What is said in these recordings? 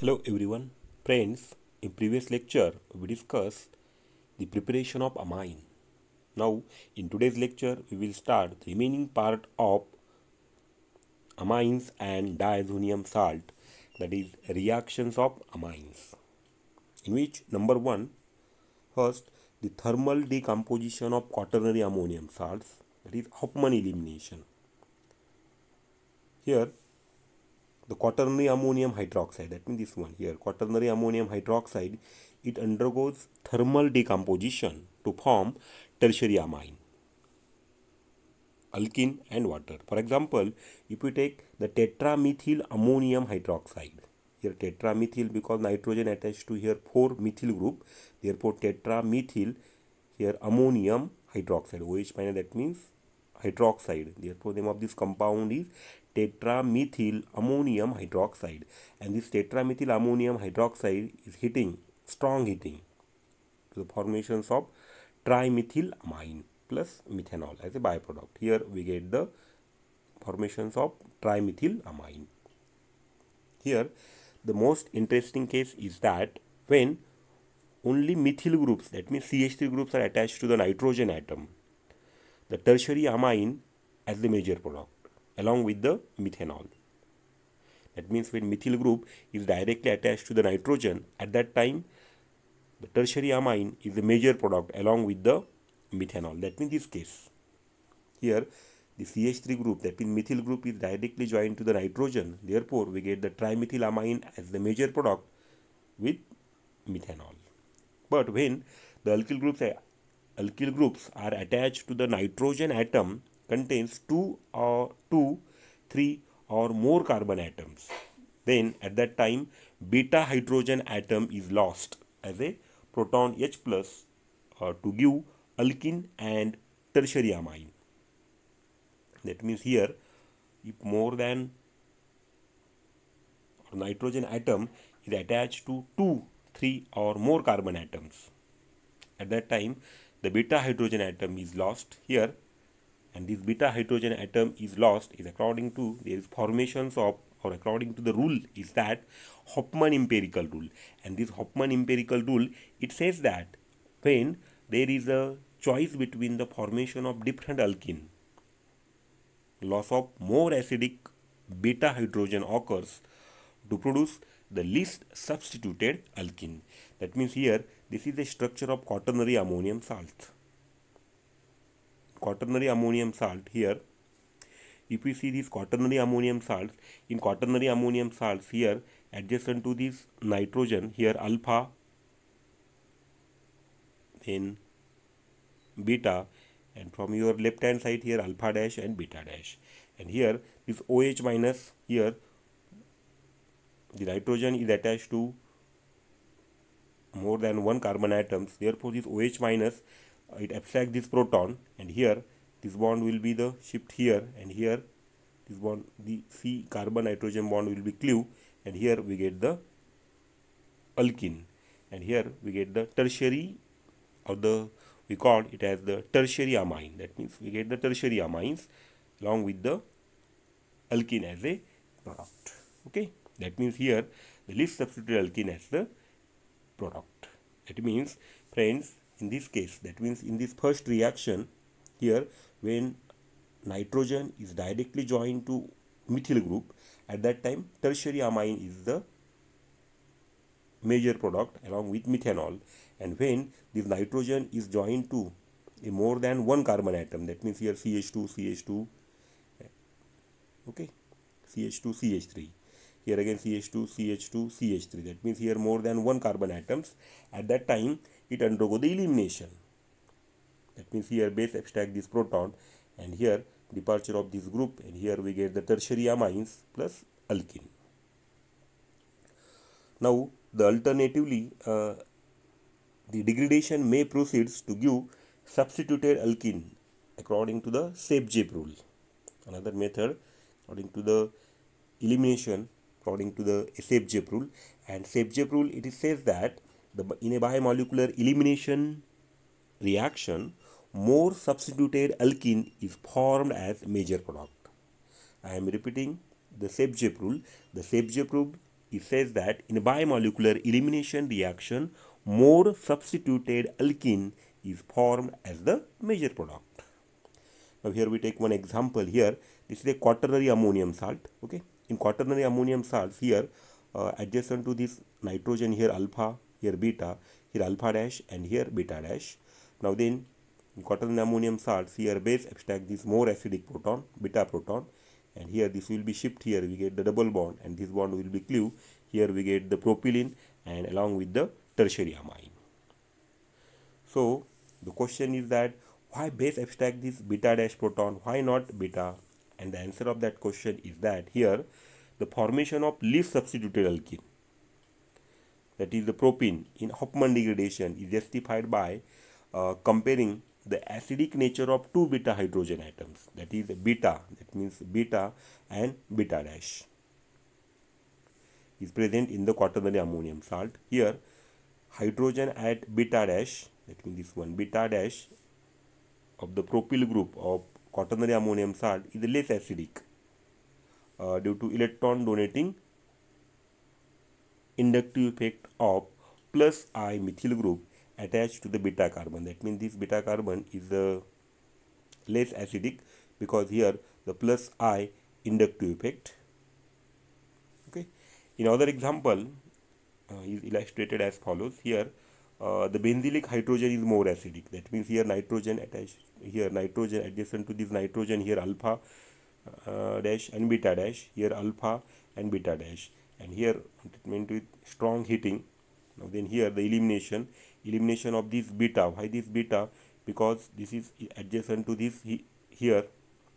Hello everyone. Friends, in previous lecture we discussed the preparation of amine. Now in today's lecture we will start the remaining part of amines and diazonium salt that is reactions of amines in which number one, first the thermal decomposition of quaternary ammonium salts that is Hoffman elimination. Here the quaternary ammonium hydroxide that means this one here quaternary ammonium hydroxide it undergoes thermal decomposition to form tertiary amine alkene and water for example if we take the tetramethyl ammonium hydroxide here tetramethyl because nitrogen attached to here 4 methyl group therefore tetramethyl here ammonium hydroxide OH minus that means hydroxide therefore name of this compound is tetramethyl ammonium hydroxide and this tetramethyl ammonium hydroxide is hitting strong heating to the formations of trimethylamine plus methanol as a byproduct here we get the formations of trimethylamine here the most interesting case is that when only methyl groups that means CH3 groups are attached to the nitrogen atom the tertiary amine as the major product along with the methanol. That means when methyl group is directly attached to the nitrogen, at that time the tertiary amine is the major product along with the methanol. That means this case. Here the CH3 group that means methyl group is directly joined to the nitrogen. Therefore we get the trimethylamine as the major product with methanol. But when the alkyl groups alkyl groups are attached to the nitrogen atom contains two or two, three or more carbon atoms. Then at that time beta hydrogen atom is lost as a proton H plus uh, to give alkene and tertiary amine. That means here if more than nitrogen atom is attached to two, three or more carbon atoms. At that time the beta hydrogen atom is lost here and this beta hydrogen atom is lost is according to the formations of or according to the rule is that Hoffman empirical rule and this Hoffman empirical rule it says that when there is a choice between the formation of different alkene loss of more acidic beta hydrogen occurs to produce the least substituted alkene that means here this is the structure of quaternary ammonium salt quaternary ammonium salt here if we see these quaternary ammonium salts in quaternary ammonium salts here adjacent to this nitrogen here alpha then beta and from your left hand side here alpha dash and beta dash and here this OH minus here the nitrogen is attached to more than one carbon atoms therefore this OH minus minus it abstracts this proton and here this bond will be the shift here and here this bond the C carbon nitrogen bond will be cleaved and here we get the alkene and here we get the tertiary or the we call it as the tertiary amine that means we get the tertiary amines along with the alkene as a product okay that means here the least substituted alkene as the product that means friends in this case that means in this first reaction here when nitrogen is directly joined to methyl group at that time tertiary amine is the major product along with methanol and when this nitrogen is joined to a more than one carbon atom that means here CH2 CH2 okay CH2 CH3 here again CH2 CH2 CH3 that means here more than one carbon atoms at that time it undergo the elimination. That means here base abstract this proton and here departure of this group and here we get the tertiary amines plus alkene. Now the alternatively uh, the degradation may proceeds to give substituted alkene according to the Sepjep rule. Another method according to the elimination according to the Sepjep rule and Sepjep rule it says that the, in a bimolecular elimination reaction, more substituted alkene is formed as major product. I am repeating the Sebjev rule. The Sebjev rule it says that in a bimolecular elimination reaction, more substituted alkene is formed as the major product. Now here we take one example here. This is a quaternary ammonium salt. Okay, in quaternary ammonium salts here, uh, adjacent to this nitrogen here alpha here beta, here alpha dash and here beta dash. Now then quaternary ammonium salts here base abstract this more acidic proton, beta proton and here this will be shipped here we get the double bond and this bond will be cleaved. Here we get the propylene and along with the tertiary amine. So the question is that why base abstract this beta dash proton why not beta and the answer of that question is that here the formation of least substituted alkene that is the propene in Hoffman degradation is justified by uh, comparing the acidic nature of two beta hydrogen atoms that is beta that means beta and beta dash is present in the quaternary ammonium salt here hydrogen at beta dash that means this one beta dash of the propyl group of quaternary ammonium salt is less acidic uh, due to electron donating inductive effect of plus I methyl group attached to the beta carbon. That means this beta carbon is uh, less acidic because here the plus I inductive effect. Okay. In other example uh, is illustrated as follows. Here uh, the benzylic hydrogen is more acidic. That means here nitrogen attached here nitrogen adjacent to this nitrogen here alpha uh, dash and beta dash here alpha and beta dash and here with strong heating now then here the elimination elimination of this beta why this beta because this is adjacent to this he here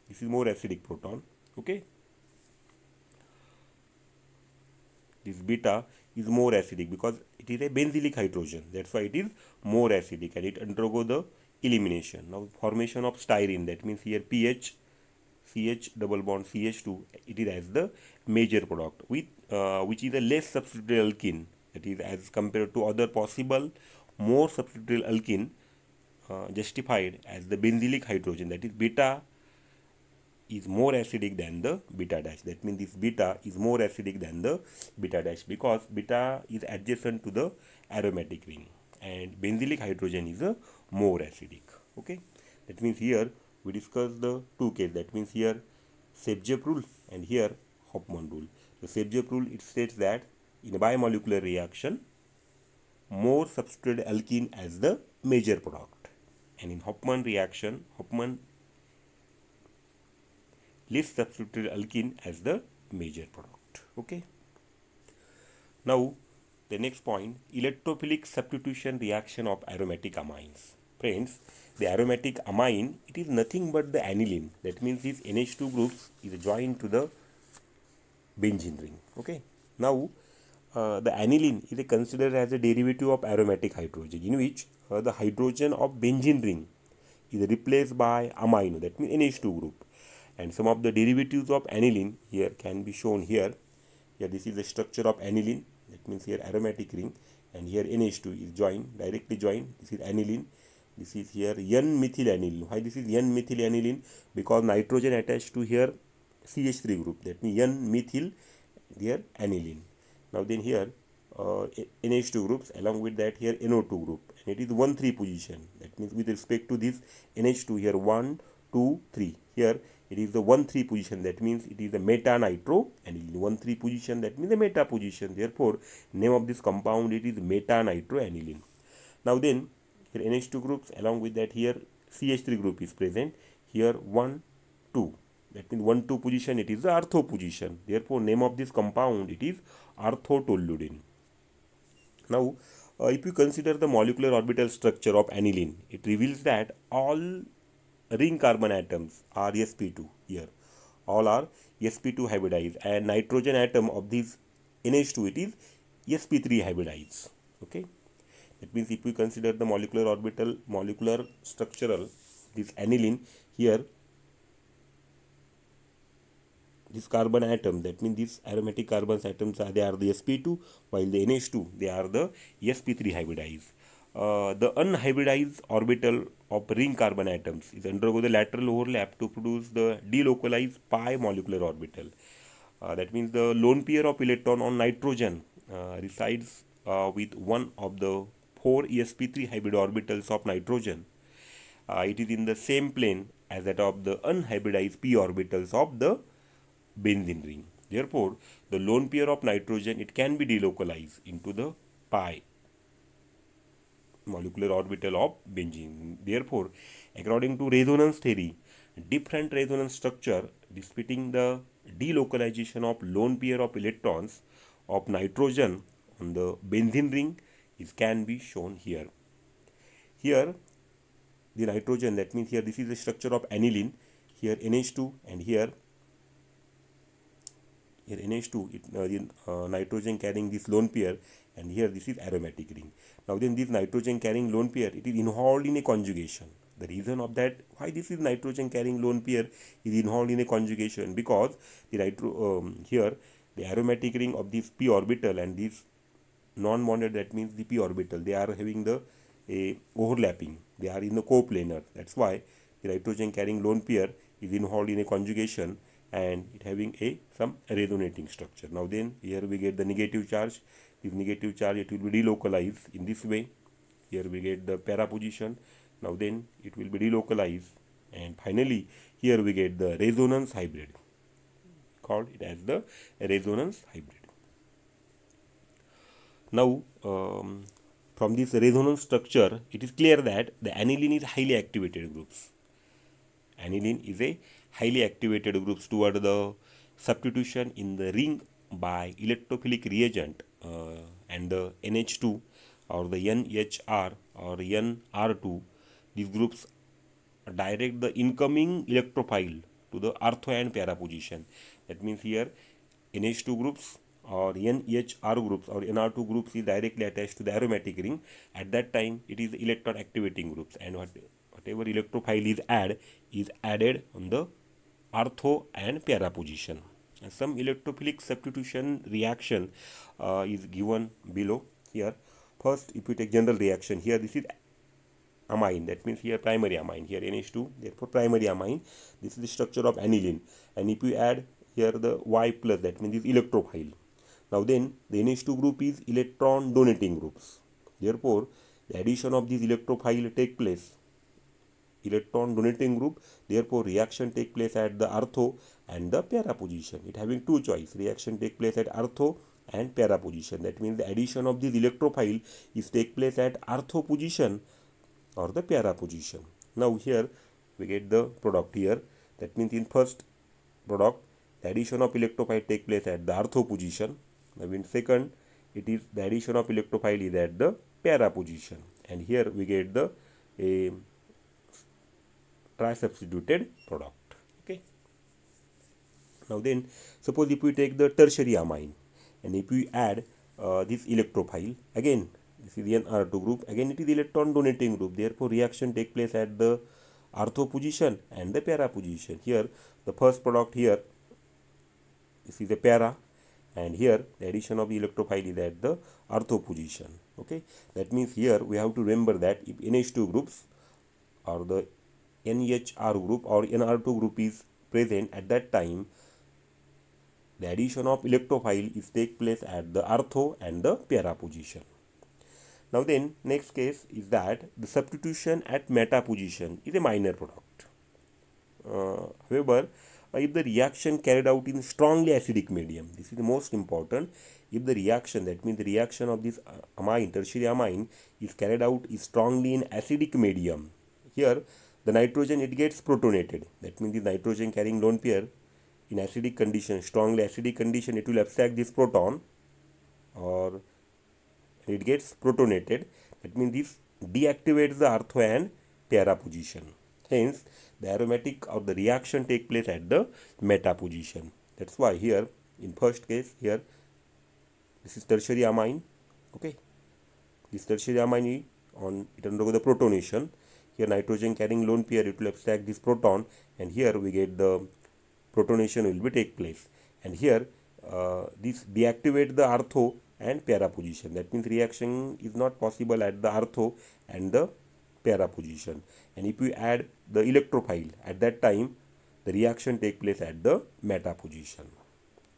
this is more acidic proton okay this beta is more acidic because it is a benzylic hydrogen that's why it is more acidic and it undergo the elimination now formation of styrene that means here ph ch double bond ch2 it is as the major product with uh, which is a less substituted alkene that is as compared to other possible more substituted alkene uh, justified as the benzylic hydrogen that is beta is more acidic than the beta dash that means this beta is more acidic than the beta dash because beta is adjacent to the aromatic ring and benzylic hydrogen is a uh, more acidic okay that means here we discuss the two case that means here Sebjev rule and here Hopman rule the Sergev rule it states that in a bimolecular reaction, more substituted alkene as the major product. And in Hopman reaction, Hopman lists substituted alkene as the major product. Okay. Now, the next point, electrophilic substitution reaction of aromatic amines. Friends, the aromatic amine, it is nothing but the aniline. That means this NH2 groups is joined to the benzene ring okay now uh, the aniline is considered as a derivative of aromatic hydrogen in which uh, the hydrogen of benzene ring is replaced by amino that means NH2 group and some of the derivatives of aniline here can be shown here here this is the structure of aniline that means here aromatic ring and here NH2 is joined directly joined this is aniline this is here N methyl aniline why this is N methyl aniline because nitrogen attached to here CH3 group that means N methyl there aniline. Now then here uh, NH2 groups along with that here NO2 group and it is 1 3 position that means with respect to this NH2 here 1 2 3 here it is the 1 3 position that means it is the meta nitro aniline 1 3 position that means the meta position therefore name of this compound it is meta nitro aniline. Now then here NH2 groups along with that here CH3 group is present here 1 2 that means 1 2 position it is the ortho position therefore name of this compound it is orthotoluidine now uh, if you consider the molecular orbital structure of aniline it reveals that all ring carbon atoms are sp2 here all are sp2 hybridized and nitrogen atom of this nh2 it is sp3 hybridized okay that means if we consider the molecular orbital molecular structural this aniline here this carbon atom that means these aromatic carbons atoms are they are the sp2 while the nh2 they are the sp3 hybridized uh, the unhybridized orbital of ring carbon atoms is undergo the lateral overlap to produce the delocalized pi molecular orbital. Uh, that means the lone pair of electron on nitrogen uh, resides uh, with one of the four ESP3 hybrid orbitals of nitrogen. Uh, it is in the same plane as that of the unhybridized p orbitals of the benzene ring. Therefore, the lone pair of nitrogen it can be delocalized into the pi molecular orbital of benzene. Therefore, according to resonance theory, different resonance structure disputing the delocalization of lone pair of electrons of nitrogen on the benzene ring is can be shown here. Here the nitrogen that means here this is the structure of aniline here NH2 and here here NH2 it, uh, in, uh, nitrogen carrying this lone pair and here this is aromatic ring now then this nitrogen carrying lone pair it is involved in a conjugation the reason of that why this is nitrogen carrying lone pair is involved in a conjugation because the nitro um, here the aromatic ring of this p orbital and this non bonded that means the p orbital they are having the a overlapping they are in the coplanar that's why the nitrogen carrying lone pair is involved in a conjugation and it having a some resonating structure. Now then here we get the negative charge. This negative charge it will be delocalized in this way. Here we get the para position. Now then it will be delocalized and finally here we get the resonance hybrid called it as the resonance hybrid. Now um, from this resonance structure it is clear that the aniline is highly activated groups. Aniline is a highly activated groups toward the substitution in the ring by electrophilic reagent uh, and the NH2 or the NHR or NR2. These groups direct the incoming electrophile to the ortho and para position. That means here NH2 groups or NHR groups or NR2 groups is directly attached to the aromatic ring. At that time, it is electron activating groups and what, whatever electrophile is added is added on the ortho and para position. And some electrophilic substitution reaction uh, is given below here. First, if you take general reaction here, this is amine. That means here primary amine. Here NH2, therefore primary amine. This is the structure of aniline. And if you add here the Y plus, that means is electrophile. Now then, the NH2 group is electron donating groups. Therefore, the addition of these electrophile take place electron donating group therefore reaction take place at the ortho and the para position it having two choice reaction take place at ortho and para position that means the addition of this electrophile is take place at ortho position or the para position now here we get the product here that means in first product the addition of electrophile take place at the ortho position I mean second it is the addition of electrophile is at the para position and here we get the a trisubstituted product okay now then suppose if we take the tertiary amine and if we add uh, this electrophile again this is an R2 group again it is electron donating group therefore reaction take place at the ortho position and the para position here the first product here this is a para and here the addition of the electrophile is at the ortho position okay that means here we have to remember that if NH2 groups or the NHR group or NR2 group is present at that time, the addition of electrophile is take place at the ortho and the para position. Now then next case is that the substitution at meta position is a minor product. Uh, however, if the reaction carried out in strongly acidic medium, this is the most important. If the reaction, that means the reaction of this uh, amine, tertiary amine, is carried out is strongly in acidic medium, here the nitrogen it gets protonated. That means the nitrogen carrying lone pair in acidic condition, strongly acidic condition, it will abstract this proton or it gets protonated. That means this deactivates the ortho and para position. Hence, the aromatic or the reaction take place at the meta position. That's why here in first case here this is tertiary amine. Okay, this tertiary amine on it undergo the protonation here nitrogen carrying lone pair, it will abstract this proton and here we get the protonation will be take place. And here uh, this deactivate the ortho and para position. That means reaction is not possible at the ortho and the para position. And if we add the electrophile at that time, the reaction take place at the meta position.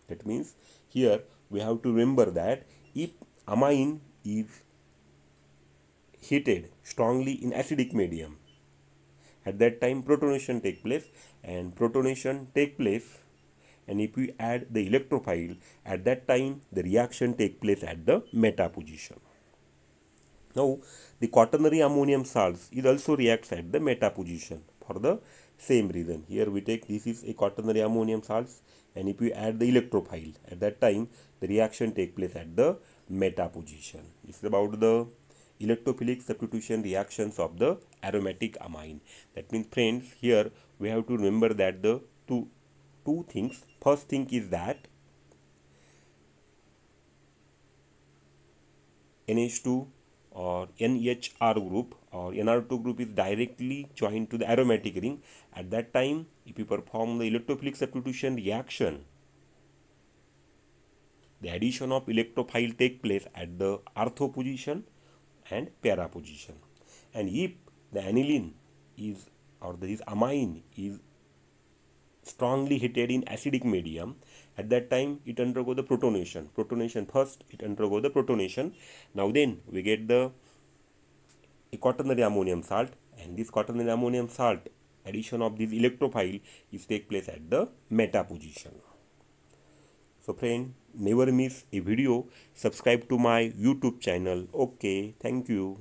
That means here we have to remember that if amine is heated strongly in acidic medium at that time protonation take place and protonation take place and if we add the electrophile at that time the reaction take place at the meta position now the quaternary ammonium salts it also reacts at the meta position for the same reason here we take this is a quaternary ammonium salts and if we add the electrophile at that time the reaction take place at the meta position this is about the electrophilic substitution reactions of the aromatic amine. That means friends here we have to remember that the two, two things. First thing is that NH2 or NHR group or NR2 group is directly joined to the aromatic ring. At that time, if you perform the electrophilic substitution reaction, the addition of electrophile take place at the ortho position and para position and if the aniline is or this amine is strongly heated in acidic medium at that time it undergo the protonation protonation first it undergo the protonation now then we get the a quaternary ammonium salt and this quaternary ammonium salt addition of this electrophile is take place at the meta position so friend never miss a video subscribe to my youtube channel okay thank you